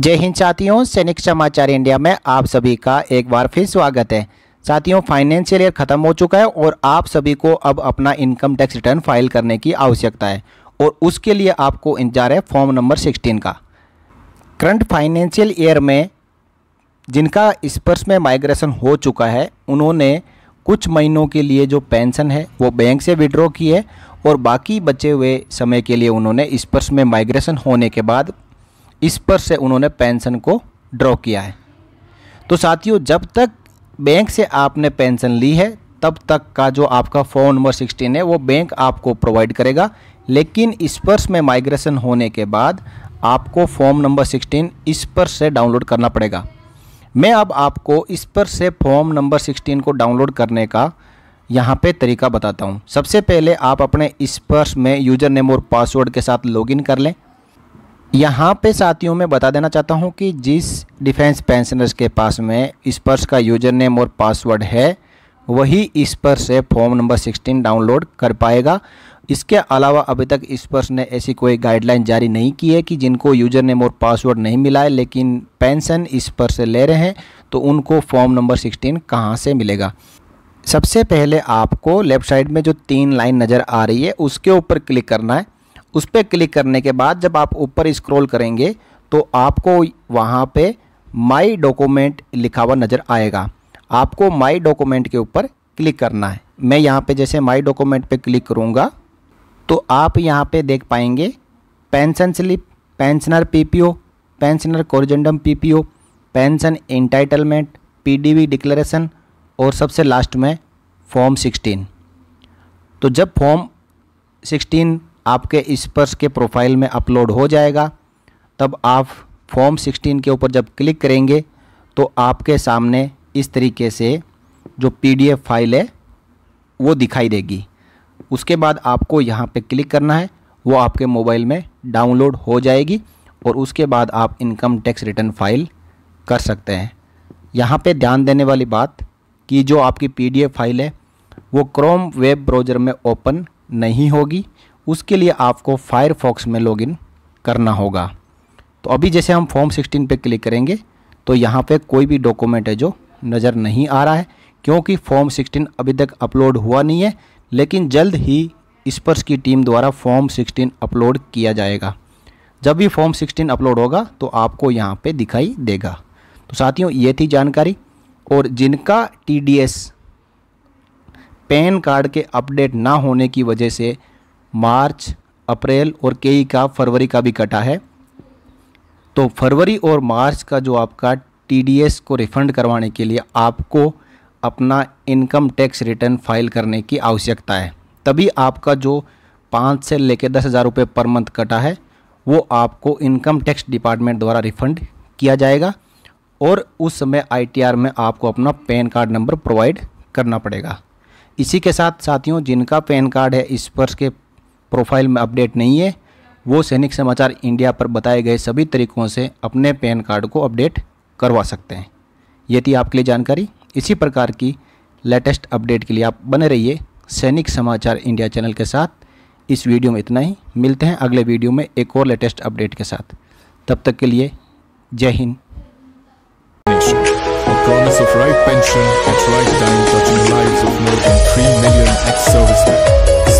जय हिंद साथियों सैनिक समाचार इंडिया में आप सभी का एक बार फिर स्वागत है साथियों फाइनेंशियल ईयर खत्म हो चुका है और आप सभी को अब अपना इनकम टैक्स रिटर्न फाइल करने की आवश्यकता है और उसके लिए आपको इंतजार है फॉर्म नंबर 16 का करंट फाइनेंशियल ईयर में जिनका स्पर्श में माइग्रेशन हो चुका है उन्होंने कुछ महीनों के लिए जो पेंशन है वो बैंक से विड्रॉ की है और बाकी बचे हुए समय के लिए उन्होंने स्पर्श में माइग्रेशन होने के बाद इस पर से उन्होंने पेंशन को ड्रॉ किया है तो साथियों जब तक बैंक से आपने पेंशन ली है तब तक का जो आपका फ़ोन नंबर सिक्सटीन है वो बैंक आपको प्रोवाइड करेगा लेकिन स्पर्श में माइग्रेशन होने के बाद आपको फॉर्म नंबर 16 स्पर्श से डाउनलोड करना पड़ेगा मैं अब आपको स्पर्श से फॉर्म नंबर 16 को डाउनलोड करने का यहाँ पे तरीका बताता हूँ सबसे पहले आप अपने स्पर्श में यूज़र नेम और पासवर्ड के साथ लॉगिन कर लें यहाँ पे साथियों मैं बता देना चाहता हूँ कि जिस डिफेंस पेंशनर्स के पास में स्पर्श का यूजर नेम और पासवर्ड है वही स्पर्श से फॉर्म नंबर सिक्सटीन डाउनलोड कर पाएगा इसके अलावा अभी तक स्पर्श ने ऐसी कोई गाइडलाइन जारी नहीं की है कि जिनको यूजर नेम और पासवर्ड नहीं मिला है लेकिन पेंशन स्पर्श से ले रहे हैं तो उनको फॉर्म नंबर सिक्सटीन कहाँ से मिलेगा सबसे पहले आपको लेफ़्ट साइड में जो तीन लाइन नज़र आ रही है उसके ऊपर क्लिक करना है उस पर क्लिक करने के बाद जब आप ऊपर स्क्रॉल करेंगे तो आपको वहाँ पे माई डॉक्यूमेंट लिखा हुआ नज़र आएगा आपको माई डॉक्यूमेंट के ऊपर क्लिक करना है मैं यहाँ पे जैसे माई डॉक्यूमेंट पे क्लिक करूँगा तो आप यहाँ पे देख पाएंगे pension slip pensioner PPO pensioner corrigendum PPO pension entitlement PDV declaration और सबसे लास्ट में फॉर्म 16 तो जब फॉर्म सिक्सटीन आपके स्पर्श के प्रोफाइल में अपलोड हो जाएगा तब आप फॉर्म 16 के ऊपर जब क्लिक करेंगे तो आपके सामने इस तरीके से जो पीडीएफ फाइल है वो दिखाई देगी उसके बाद आपको यहाँ पे क्लिक करना है वो आपके मोबाइल में डाउनलोड हो जाएगी और उसके बाद आप इनकम टैक्स रिटर्न फाइल कर सकते हैं यहाँ पे ध्यान देने वाली बात कि जो आपकी पीडीएफ फाइल है वो क्रोम वेब ब्राउज़र में ओपन नहीं होगी उसके लिए आपको फायरफॉक्स में लॉगिन करना होगा तो अभी जैसे हम फॉर्म 16 पे क्लिक करेंगे तो यहाँ पे कोई भी डॉक्यूमेंट है जो नज़र नहीं आ रहा है क्योंकि फॉर्म 16 अभी तक अपलोड हुआ नहीं है लेकिन जल्द ही स्पर्श की टीम द्वारा फॉर्म 16 अपलोड किया जाएगा जब भी फॉर्म 16 अपलोड होगा तो आपको यहाँ पे दिखाई देगा तो साथियों ये थी जानकारी और जिनका टीडीएस पैन कार्ड के अपडेट ना होने की वजह से मार्च अप्रैल और कई का फरवरी का भी कटा है तो फरवरी और मार्च का जो आपका टीडीएस को रिफंड करवाने के लिए आपको अपना इनकम टैक्स रिटर्न फाइल करने की आवश्यकता है तभी आपका जो पाँच से लेकर दस हज़ार रुपये पर मंथ कटा है वो आपको इनकम टैक्स डिपार्टमेंट द्वारा रिफंड किया जाएगा और उस समय आईटीआर में आपको अपना पैन कार्ड नंबर प्रोवाइड करना पड़ेगा इसी के साथ साथियों जिनका पैन कार्ड है इस वर्ष के प्रोफाइल में अपडेट नहीं है वो सैनिक समाचार इंडिया पर बताए गए सभी तरीकों से अपने पैन कार्ड को अपडेट करवा सकते हैं ये थी आपके लिए जानकारी इसी प्रकार की लेटेस्ट अपडेट के लिए आप बने रहिए सैनिक समाचार इंडिया चैनल के साथ इस वीडियो में इतना ही मिलते हैं अगले वीडियो में एक और लेटेस्ट अपडेट के साथ तब तक के लिए जय Hind promise of right pension at right time touching lives of more than 3 million ex-servicemen.